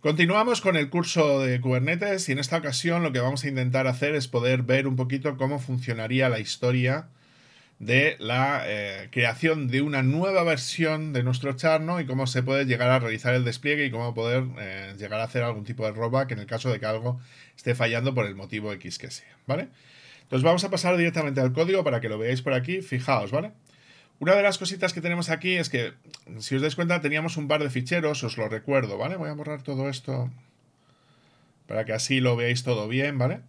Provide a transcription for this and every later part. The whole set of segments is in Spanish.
Continuamos con el curso de Kubernetes y en esta ocasión lo que vamos a intentar hacer es poder ver un poquito cómo funcionaría la historia de la eh, creación de una nueva versión de nuestro charno y cómo se puede llegar a realizar el despliegue y cómo poder eh, llegar a hacer algún tipo de rollback en el caso de que algo esté fallando por el motivo X que sea, ¿vale? Entonces vamos a pasar directamente al código para que lo veáis por aquí, fijaos, ¿vale? vale una de las cositas que tenemos aquí es que, si os dais cuenta, teníamos un par de ficheros, os lo recuerdo, ¿vale? Voy a borrar todo esto para que así lo veáis todo bien, ¿vale?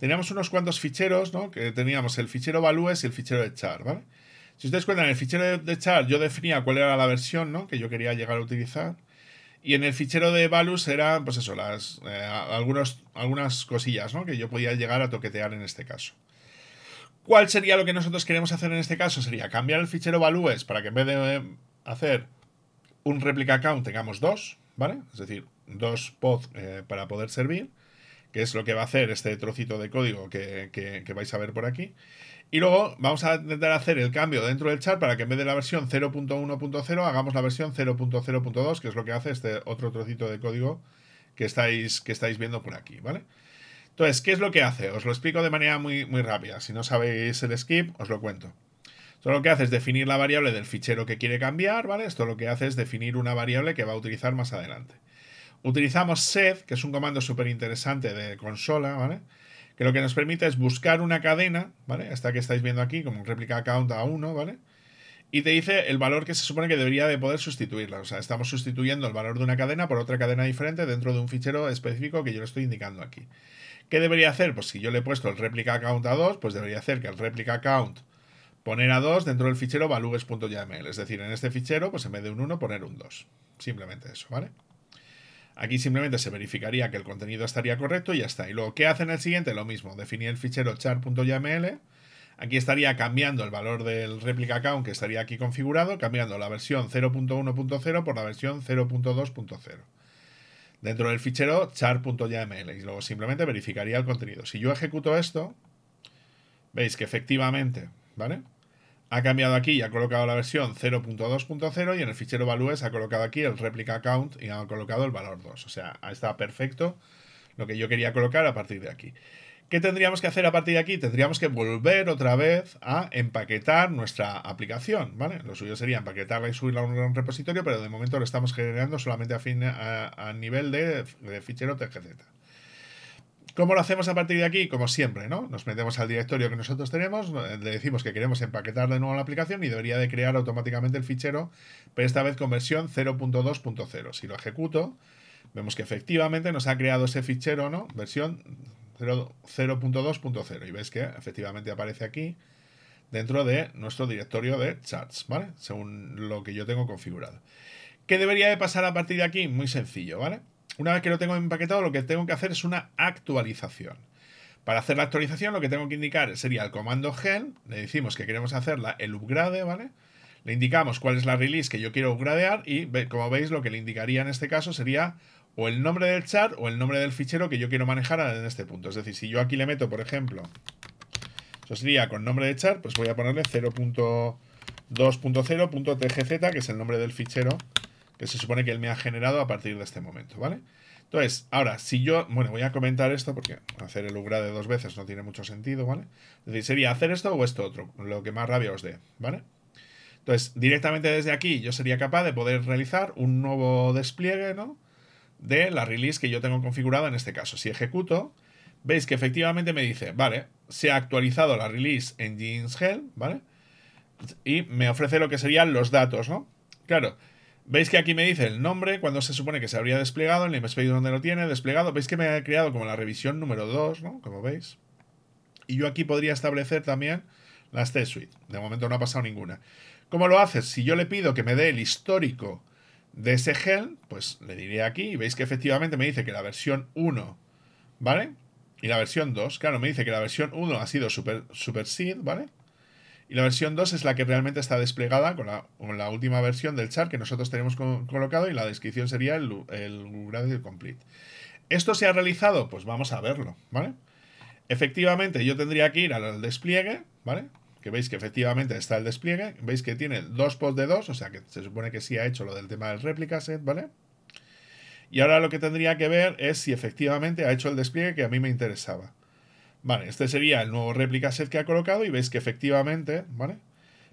Teníamos unos cuantos ficheros, ¿no? Que teníamos el fichero values y el fichero de char, ¿vale? Si os dais cuenta, en el fichero de char yo definía cuál era la versión, ¿no? Que yo quería llegar a utilizar. Y en el fichero de values eran, pues eso, las, eh, algunos, algunas cosillas, ¿no? Que yo podía llegar a toquetear en este caso. ¿Cuál sería lo que nosotros queremos hacer en este caso? Sería cambiar el fichero values para que en vez de eh, hacer un replica account tengamos dos, ¿vale? Es decir, dos pods eh, para poder servir, que es lo que va a hacer este trocito de código que, vais a ver por aquí. Y luego vamos a intentar hacer el cambio dentro del chat para que en vez de la versión 0.1.0 hagamos la versión 0.0.2, que es lo que hace este otro trocito de código que estáis, que estáis viendo por aquí, ¿vale? Entonces, ¿qué es lo que hace? Os lo explico de manera muy, muy rápida. Si no sabéis el skip, os lo cuento. Esto lo que hace es definir la variable del fichero que quiere cambiar, ¿vale? Esto lo que hace es definir una variable que va a utilizar más adelante. Utilizamos set, que es un comando súper interesante de consola, ¿vale? Que lo que nos permite es buscar una cadena, ¿vale? Esta que estáis viendo aquí, como un réplica count a 1, ¿vale? Y te dice el valor que se supone que debería de poder sustituirla. O sea, estamos sustituyendo el valor de una cadena por otra cadena diferente dentro de un fichero específico que yo lo estoy indicando aquí. ¿Qué debería hacer? Pues si yo le he puesto el replica count a 2, pues debería hacer que el replica count poner a 2 dentro del fichero values.yaml. Es decir, en este fichero, pues en vez de un 1, poner un 2. Simplemente eso, ¿vale? Aquí simplemente se verificaría que el contenido estaría correcto y ya está. Y luego, ¿qué hace en el siguiente? Lo mismo, definir el fichero char.yaml. Aquí estaría cambiando el valor del replica count que estaría aquí configurado, cambiando la versión 0.1.0 por la versión 0.2.0 dentro del fichero char.yml y luego simplemente verificaría el contenido. Si yo ejecuto esto, veis que efectivamente, ¿vale? Ha cambiado aquí y ha colocado la versión 0.2.0 y en el fichero values ha colocado aquí el replica account y ha colocado el valor 2. O sea, está perfecto lo que yo quería colocar a partir de aquí. ¿Qué tendríamos que hacer a partir de aquí? Tendríamos que volver otra vez a empaquetar nuestra aplicación, ¿vale? Lo suyo sería empaquetarla y subirla a un repositorio, pero de momento lo estamos generando solamente a, fin, a, nivel de, de, fichero TGZ. ¿Cómo lo hacemos a partir de aquí? Como siempre, ¿no? Nos metemos al directorio que nosotros tenemos, le decimos que queremos empaquetar de nuevo la aplicación y debería de crear automáticamente el fichero, pero esta vez con versión 0.2.0. Si lo ejecuto, vemos que efectivamente nos ha creado ese fichero, ¿no? Versión 0.2.0 y veis que efectivamente aparece aquí dentro de nuestro directorio de charts, ¿vale? Según lo que yo tengo configurado. ¿Qué debería de pasar a partir de aquí? Muy sencillo, ¿vale? Una vez que lo tengo empaquetado, lo que tengo que hacer es una actualización. Para hacer la actualización, lo que tengo que indicar sería el comando gen, le decimos que queremos hacerla el upgrade, ¿vale? Le indicamos cuál es la release que yo quiero upgradear y, como veis, lo que le indicaría en este caso sería o el nombre del char o el nombre del fichero que yo quiero manejar en este punto. Es decir, si yo aquí le meto, por ejemplo, eso sería con nombre de char, pues voy a ponerle 0.2.0.tgz, que es el nombre del fichero que se supone que él me ha generado a partir de este momento, ¿vale? Entonces, ahora, si yo, bueno, voy a comentar esto porque hacer el ugrade dos veces no tiene mucho sentido, ¿vale? Es decir, sería hacer esto o esto otro, lo que más rabia os dé, ¿vale? Entonces, directamente desde aquí yo sería capaz de poder realizar un nuevo despliegue, ¿no? de la release que yo tengo configurada en este caso. Si ejecuto, veis que efectivamente me dice, vale, se ha actualizado la release en Jeans Hell, ¿vale? Y me ofrece lo que serían los datos, ¿no? Claro, veis que aquí me dice el nombre, cuando se supone que se habría desplegado, el namespace donde lo tiene, desplegado. Veis que me ha creado como la revisión número 2, ¿no? Como veis. Y yo aquí podría establecer también las test suite De momento no ha pasado ninguna. ¿Cómo lo haces? Si yo le pido que me dé el histórico de ese gel, pues le diré aquí y veis que efectivamente me dice que la versión 1, ¿vale? Y la versión 2, claro, me dice que la versión 1 ha sido Super, super Seed, ¿vale? Y la versión 2 es la que realmente está desplegada con la, última versión del char que nosotros tenemos colocado y la descripción sería el, el Complete. ¿Esto se ha realizado? Pues vamos a verlo, ¿vale? Efectivamente, yo tendría que ir al despliegue, ¿vale? que veis que efectivamente está el despliegue, veis que tiene dos pods de dos, o sea que se supone que sí ha hecho lo del tema del réplica set, ¿vale? Y ahora lo que tendría que ver es si efectivamente ha hecho el despliegue que a mí me interesaba. Vale, este sería el nuevo réplica set que ha colocado y veis que efectivamente, ¿vale?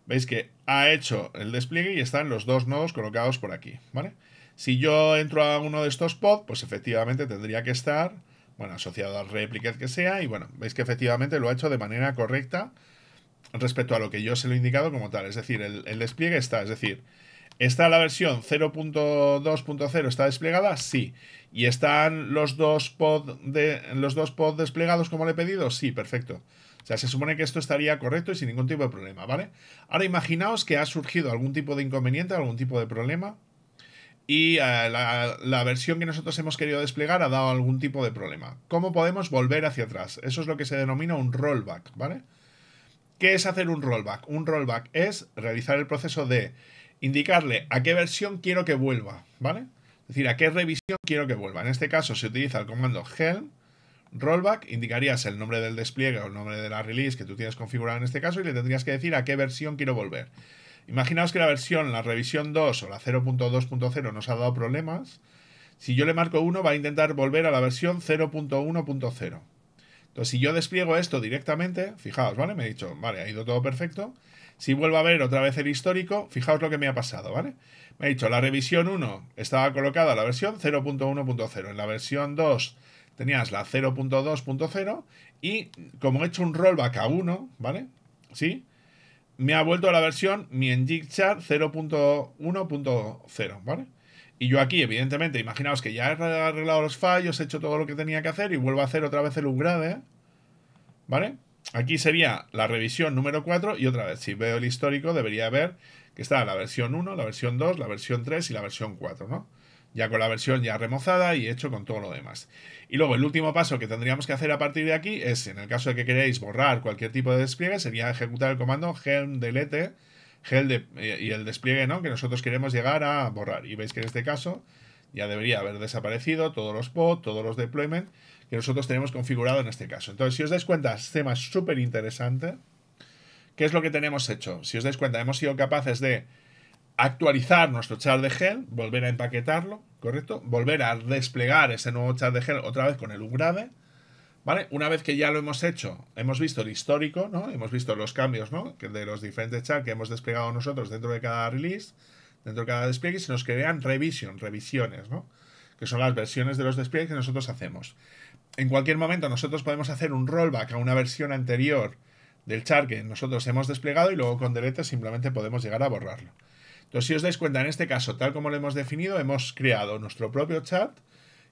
Veis que ha hecho el despliegue y están los dos nodos colocados por aquí, ¿vale? Si yo entro a uno de estos pods, pues efectivamente tendría que estar, bueno, asociado al réplica que sea y bueno, veis que efectivamente lo ha hecho de manera correcta respecto a lo que yo se lo he indicado como tal. Es decir, el, despliegue está, es decir, ¿está la versión 0.2.0 está desplegada? Sí. ¿Y están los dos pod de, los dos desplegados como le he pedido? Sí, perfecto. O sea, se supone que esto estaría correcto y sin ningún tipo de problema, ¿vale? Ahora imaginaos que ha surgido algún tipo de inconveniente, algún tipo de problema y eh, la, la, versión que nosotros hemos querido desplegar ha dado algún tipo de problema. ¿Cómo podemos volver hacia atrás? Eso es lo que se denomina un rollback, ¿vale? ¿Qué es hacer un rollback? Un rollback es realizar el proceso de indicarle a qué versión quiero que vuelva, ¿vale? Es decir, a qué revisión quiero que vuelva. En este caso se utiliza el comando helm rollback, indicarías el nombre del despliegue o el nombre de la release que tú tienes configurado en este caso y le tendrías que decir a qué versión quiero volver. Imaginaos que la versión, la revisión 2 o la 0.2.0 nos ha dado problemas. Si yo le marco 1, va a intentar volver a la versión 0.1.0. Entonces, si yo despliego esto directamente, fijaos, ¿vale? Me he dicho, vale, ha ido todo perfecto. Si vuelvo a ver otra vez el histórico, fijaos lo que me ha pasado, ¿vale? Me ha dicho, la revisión 1 estaba colocada la versión 0.1.0. En la versión 2 tenías la 0.2.0 y como he hecho un rollback a 1, ¿vale? ¿Sí? Me ha vuelto a la versión mi 0.1.0, ¿vale? Y yo aquí, evidentemente, imaginaos que ya he arreglado los fallos, he hecho todo lo que tenía que hacer y vuelvo a hacer otra vez el upgrade, ¿eh? ¿vale? Aquí sería la revisión número 4 y otra vez, si veo el histórico, debería ver que está la versión 1, la versión 2, la versión 3 y la versión 4, ¿no? Ya con la versión ya remozada y hecho con todo lo demás. Y luego el último paso que tendríamos que hacer a partir de aquí es, en el caso de que queréis borrar cualquier tipo de despliegue, sería ejecutar el comando helm delete gel y el despliegue, ¿no? Que nosotros queremos llegar a borrar. Y veis que en este caso ya debería haber desaparecido todos los pods, todos los deployments que nosotros tenemos configurado en este caso. Entonces, si os dais cuenta, este es tema súper interesante. ¿Qué es lo que tenemos hecho? Si os dais cuenta, hemos sido capaces de actualizar nuestro char de gel, volver a empaquetarlo, ¿correcto? Volver a desplegar ese nuevo char de gel otra vez con el grave ¿Vale? Una vez que ya lo hemos hecho, hemos visto el histórico, ¿no? Hemos visto los cambios, ¿no? De los diferentes chats que hemos desplegado nosotros dentro de cada release, dentro de cada despliegue, se nos crean revision, revisiones, ¿no? Que son las versiones de los despliegues que nosotros hacemos. En cualquier momento nosotros podemos hacer un rollback a una versión anterior del chat que nosotros hemos desplegado y luego con delete simplemente podemos llegar a borrarlo. Entonces, si os dais cuenta, en este caso, tal como lo hemos definido, hemos creado nuestro propio chat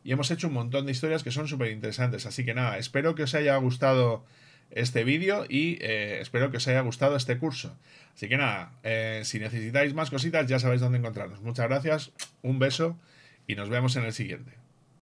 y hemos hecho un montón de historias que son súper interesantes. Así que nada, espero que os haya gustado este vídeo y eh, espero que os haya gustado este curso. Así que nada, eh, si necesitáis más cositas ya sabéis dónde encontrarnos. Muchas gracias, un beso y nos vemos en el siguiente.